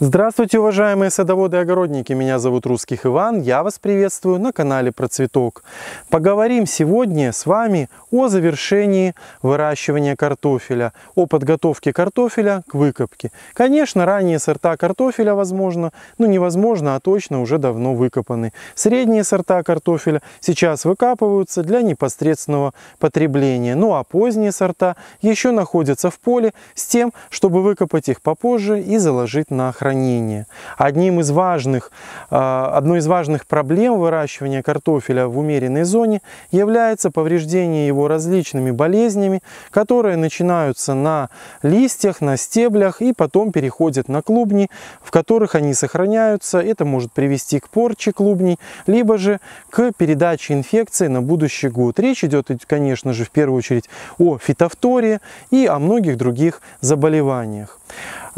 Здравствуйте, уважаемые садоводы и огородники! Меня зовут Русских Иван, я вас приветствую на канале Про Цветок. Поговорим сегодня с вами о завершении выращивания картофеля, о подготовке картофеля к выкопке. Конечно, ранние сорта картофеля, возможно, ну невозможно, а точно уже давно выкопаны. Средние сорта картофеля сейчас выкапываются для непосредственного потребления, ну а поздние сорта еще находятся в поле с тем, чтобы выкопать их попозже и заложить на хранение хранения. Одним из важных, а, одной из важных проблем выращивания картофеля в умеренной зоне является повреждение его различными болезнями, которые начинаются на листьях, на стеблях и потом переходят на клубни, в которых они сохраняются. Это может привести к порче клубней, либо же к передаче инфекции на будущий год. Речь идет, конечно же, в первую очередь о фитофторе и о многих других заболеваниях.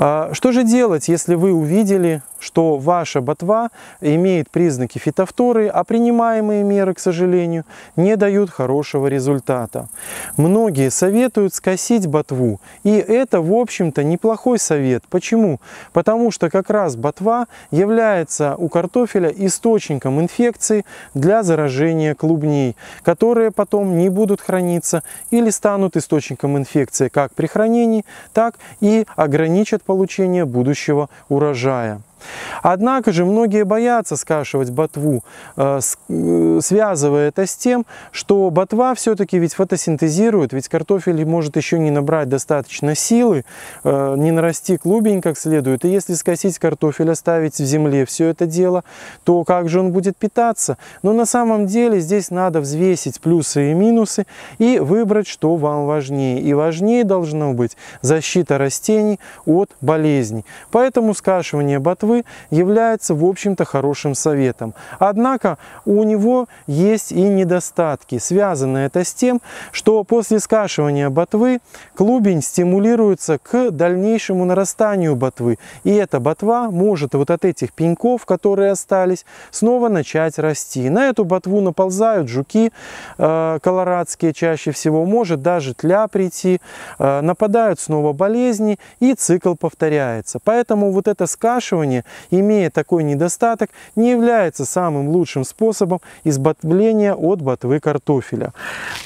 А, что же делать, если вы увидели, что ваша ботва имеет признаки фитофторы, а принимаемые меры, к сожалению, не дают хорошего результата? Многие советуют скосить ботву, и это, в общем-то, неплохой совет. Почему? Потому что как раз ботва является у картофеля источником инфекции для заражения клубней, которые потом не будут храниться или станут источником инфекции как при хранении, так и ограничат получения будущего урожая. Однако же многие боятся скашивать ботву, э, э, связывая это с тем, что ботва все-таки ведь фотосинтезирует, ведь картофель может еще не набрать достаточно силы, э, не нарасти клубень как следует. И если скосить картофель, оставить в земле все это дело, то как же он будет питаться? Но на самом деле здесь надо взвесить плюсы и минусы и выбрать, что вам важнее. И важнее должно быть защита растений от болезней. Поэтому скашивание ботвы Москвы является, в общем-то, хорошим советом. Однако у него есть и недостатки. Связано это с тем, что после скашивания ботвы клубень стимулируется к дальнейшему нарастанию ботвы. И эта ботва может вот от этих пеньков, которые остались, снова начать расти. На эту ботву наползают жуки э, колорадские чаще всего, может даже тля прийти, э, нападают снова болезни и цикл повторяется. Поэтому вот это скашивание питания, имея такой недостаток, не является самым лучшим способом избавления от ботвы картофеля.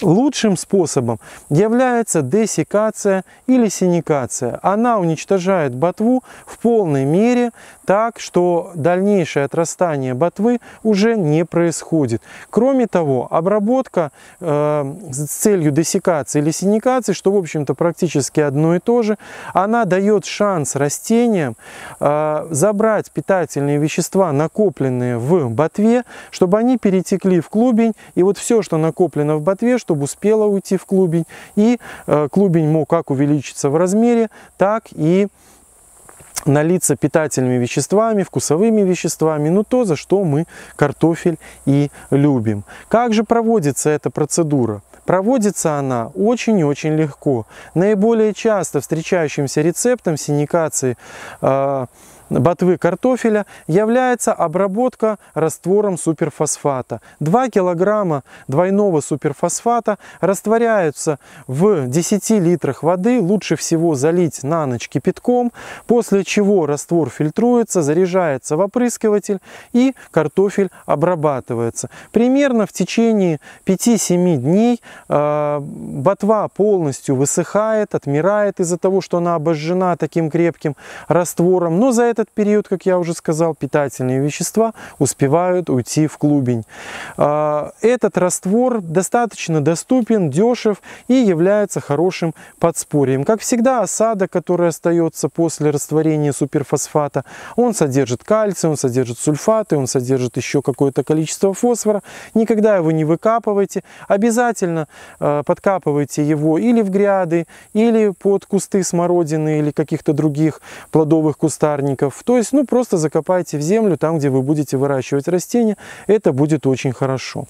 Лучшим способом является десикация или синикация. Она уничтожает ботву в полной мере так, что дальнейшее отрастание ботвы уже не происходит. Кроме того, обработка э, с целью десикации или синикации, что в общем-то практически одно и то же, она дает шанс растениям э, забрать собрать питательные вещества, накопленные в ботве, чтобы они перетекли в клубень, и вот все, что накоплено в ботве, чтобы успело уйти в клубень, и э, клубень мог как увеличиться в размере, так и налиться питательными веществами, вкусовыми веществами, ну то, за что мы картофель и любим. Как же проводится эта процедура? Проводится она очень и очень легко. Наиболее часто встречающимся рецептом синикации э, ботвы картофеля является обработка раствором суперфосфата. 2 килограмма двойного суперфосфата растворяются в 10 литрах воды, лучше всего залить на ночь кипятком, после чего раствор фильтруется, заряжается в опрыскиватель и картофель обрабатывается. Примерно в течение 5-7 дней э, ботва полностью высыхает, отмирает из-за того, что она обожжена таким крепким раствором, но за этот период, как я уже сказал, питательные вещества успевают уйти в клубень. А, этот раствор достаточно доступен, дешев и является хорошим подспорьем. Как всегда, осадок, который остается после растворения суперфосфата, он содержит кальций, он содержит сульфаты, он содержит еще какое-то количество фосфора. Никогда его не выкапывайте. Обязательно а, подкапывайте его или в гряды, или под кусты смородины, или каких-то других плодовых кустарников датчиков. То есть, ну, просто закопайте в землю там, где вы будете выращивать растения. Это будет очень хорошо.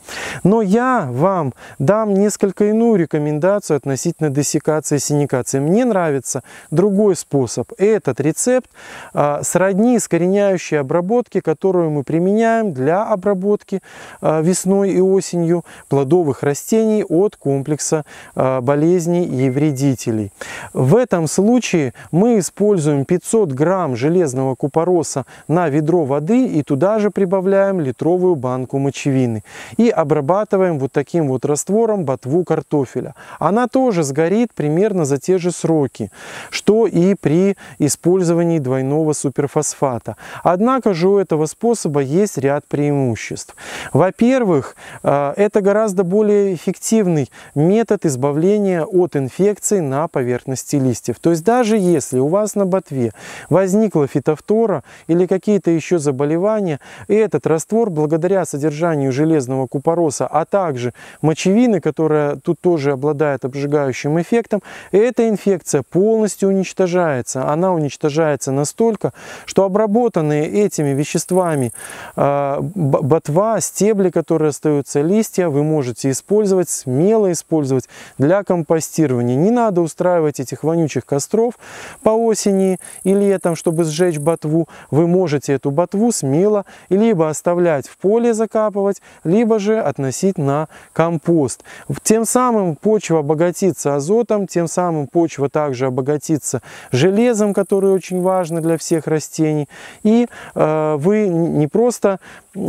Но я вам дам несколько иную рекомендацию относительно десикации и синикации. Мне нравится другой способ. Этот рецепт а, сродни искореняющей обработки, которую мы применяем для обработки а, весной и осенью плодовых растений от комплекса а, болезней и вредителей. В этом случае мы используем 500 грамм железного обычного купороса на ведро воды и туда же прибавляем литровую банку мочевины. И обрабатываем вот таким вот раствором ботву картофеля. Она тоже сгорит примерно за те же сроки, что и при использовании двойного суперфосфата. Однако же у этого способа есть ряд преимуществ. Во-первых, э, это гораздо более эффективный метод избавления от инфекций на поверхности листьев. То есть даже если у вас на ботве возникла фитофтора, оксида фтора или какие-то еще заболевания. И этот раствор, благодаря содержанию железного купороса, а также мочевины, которая тут тоже обладает обжигающим эффектом, эта инфекция полностью уничтожается. Она уничтожается настолько, что обработанные этими веществами а, ботва, стебли, которые остаются, листья, вы можете использовать, смело использовать для компостирования. Не надо устраивать этих вонючих костров по осени и летом, чтобы сжечь ботву, вы можете эту ботву смело либо оставлять в поле закапывать, либо же относить на компост. Тем самым почва обогатится азотом, тем самым почва также обогатится железом, которое очень важно для всех растений. И э, вы не просто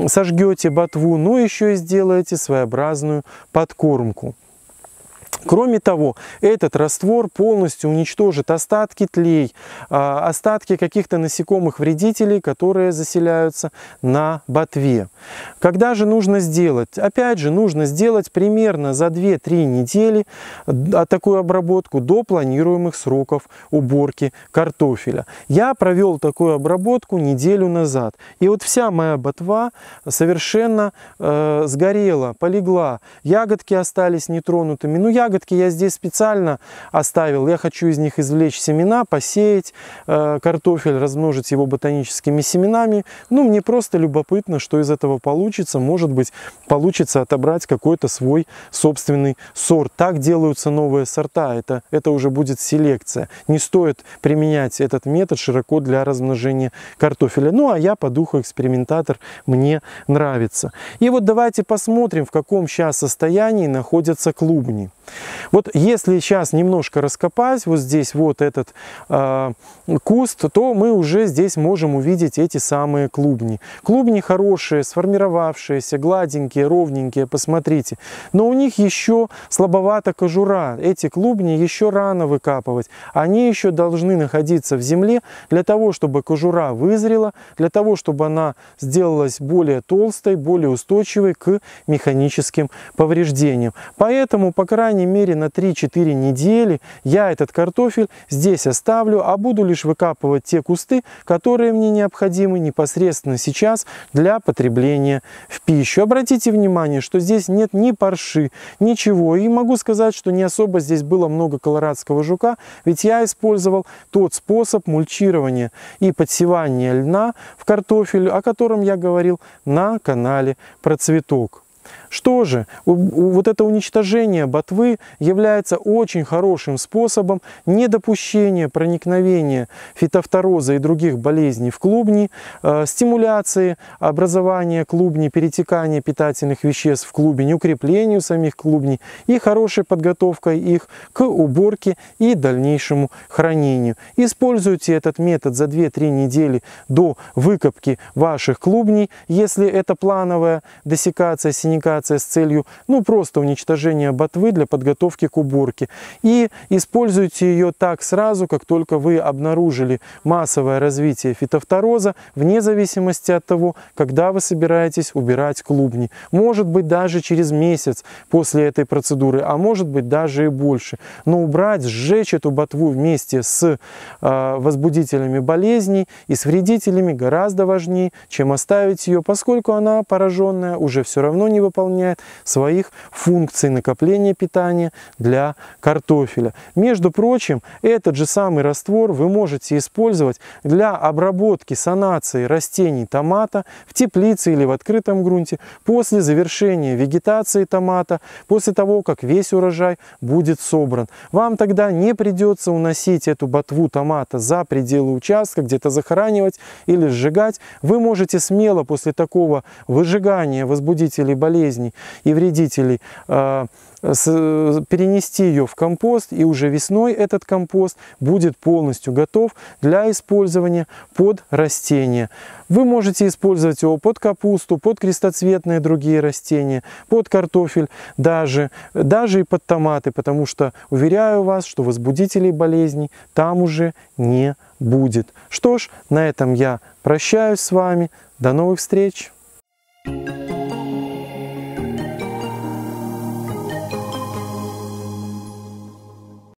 сожгете ботву, но еще и сделаете своеобразную подкормку. Кроме того, этот раствор полностью уничтожит остатки тлей, а, остатки каких-то насекомых вредителей, которые заселяются на ботве. Когда же нужно сделать? Опять же, нужно сделать примерно за 2-3 недели а, такую обработку до планируемых сроков уборки картофеля. Я провел такую обработку неделю назад. И вот вся моя ботва совершенно э, сгорела, полегла. Ягодки остались нетронутыми. Ну, ягодки я здесь специально оставил. Я хочу из них извлечь семена, посеять э, картофель, размножить его ботаническими семенами. Ну, мне просто любопытно, что из этого получится. Может быть, получится отобрать какой-то свой собственный сорт. Так делаются новые сорта. Это, это уже будет селекция. Не стоит применять этот метод широко для размножения картофеля. Ну, а я по духу экспериментатор, мне нравится. И вот давайте посмотрим, в каком сейчас состоянии находятся клубни. Вот если сейчас немножко раскопать вот здесь вот этот э, куст, то мы уже здесь можем увидеть эти самые клубни. Клубни хорошие, сформировавшиеся, гладенькие, ровненькие, посмотрите. Но у них еще слабовата кожура. Эти клубни еще рано выкапывать. Они еще должны находиться в земле для того, чтобы кожура вызрела, для того, чтобы она сделалась более толстой, более устойчивой к механическим повреждениям. Поэтому, по крайней крайней мере на 3-4 недели я этот картофель здесь оставлю, а буду лишь выкапывать те кусты, которые мне необходимы непосредственно сейчас для потребления в пищу. Обратите внимание, что здесь нет ни парши, ничего. И могу сказать, что не особо здесь было много колорадского жука, ведь я использовал тот способ мульчирования и подсевания льна в картофель, о котором я говорил на канале про цветок. Что же, вот это уничтожение ботвы является очень хорошим способом недопущения проникновения фитофтороза и других болезней в клубни, э, стимуляции образования клубни, перетекания питательных веществ в клубень, укреплению самих клубней и хорошей подготовкой их к уборке и дальнейшему хранению. Используйте этот метод за 2-3 недели до выкопки ваших клубней, если это плановая досекация синяка операция с целью, ну, просто уничтожения ботвы для подготовки к уборке. И используйте ее так сразу, как только вы обнаружили массовое развитие фитофтороза, вне зависимости от того, когда вы собираетесь убирать клубни. Может быть, даже через месяц после этой процедуры, а может быть, даже и больше. Но убрать, сжечь эту ботву вместе с э, возбудителями болезней и с вредителями гораздо важнее, чем оставить ее, поскольку она пораженная уже все равно не выполняет выполняет своих функций накопления питания для картофеля. Между прочим, этот же самый раствор вы можете использовать для обработки санации растений томата в теплице или в открытом грунте после завершения вегетации томата, после того, как весь урожай будет собран. Вам тогда не придется уносить эту ботву томата за пределы участка, где-то захоранивать или сжигать. Вы можете смело после такого выжигания возбудителей болезни болезней и вредителей, а, перенести ее в компост, и уже весной этот компост будет полностью готов для использования под растения. Вы можете использовать его под капусту, под крестоцветные другие растения, под картофель даже, даже и под томаты, потому что, уверяю вас, что возбудителей болезней там уже не будет. Что ж, на этом я прощаюсь с вами. До новых встреч! Thank you.